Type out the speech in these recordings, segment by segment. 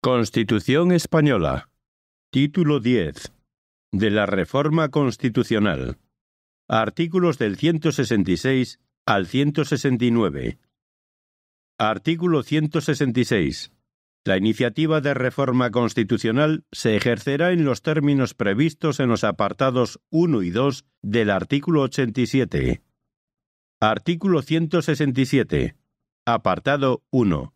Constitución Española. Título 10. De la Reforma Constitucional. Artículos del 166 al 169. Artículo 166. La iniciativa de reforma constitucional se ejercerá en los términos previstos en los apartados 1 y 2 del artículo 87. Artículo 167. Apartado 1.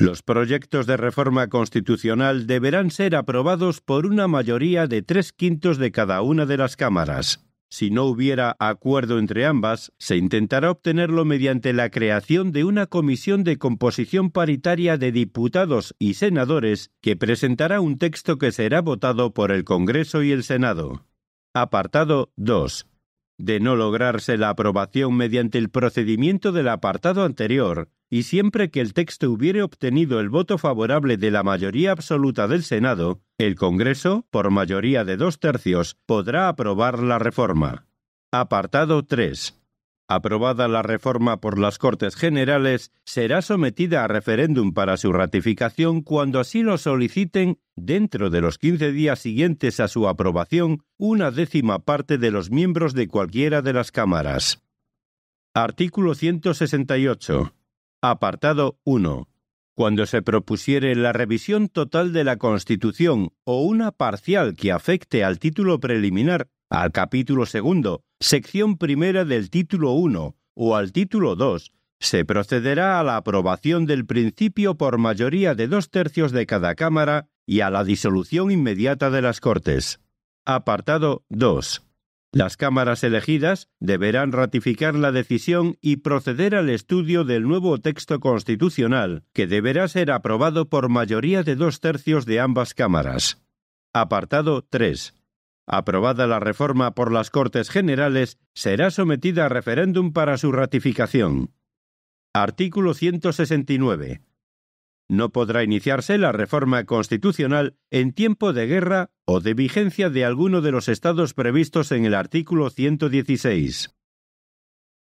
Los proyectos de reforma constitucional deberán ser aprobados por una mayoría de tres quintos de cada una de las cámaras. Si no hubiera acuerdo entre ambas, se intentará obtenerlo mediante la creación de una comisión de composición paritaria de diputados y senadores que presentará un texto que será votado por el Congreso y el Senado. Apartado 2. De no lograrse la aprobación mediante el procedimiento del apartado anterior, y siempre que el texto hubiere obtenido el voto favorable de la mayoría absoluta del Senado, el Congreso, por mayoría de dos tercios, podrá aprobar la reforma. Apartado 3. Aprobada la reforma por las Cortes Generales, será sometida a referéndum para su ratificación cuando así lo soliciten, dentro de los 15 días siguientes a su aprobación, una décima parte de los miembros de cualquiera de las cámaras. Artículo 168. Apartado 1. Cuando se propusiere la revisión total de la Constitución o una parcial que afecte al título preliminar, al capítulo segundo, sección primera del título 1 o al título 2, se procederá a la aprobación del principio por mayoría de dos tercios de cada Cámara y a la disolución inmediata de las Cortes. Apartado 2. Las cámaras elegidas deberán ratificar la decisión y proceder al estudio del nuevo texto constitucional, que deberá ser aprobado por mayoría de dos tercios de ambas cámaras. Apartado 3. Aprobada la reforma por las Cortes Generales, será sometida a referéndum para su ratificación. Artículo 169. No podrá iniciarse la reforma constitucional en tiempo de guerra o de vigencia de alguno de los estados previstos en el artículo 116.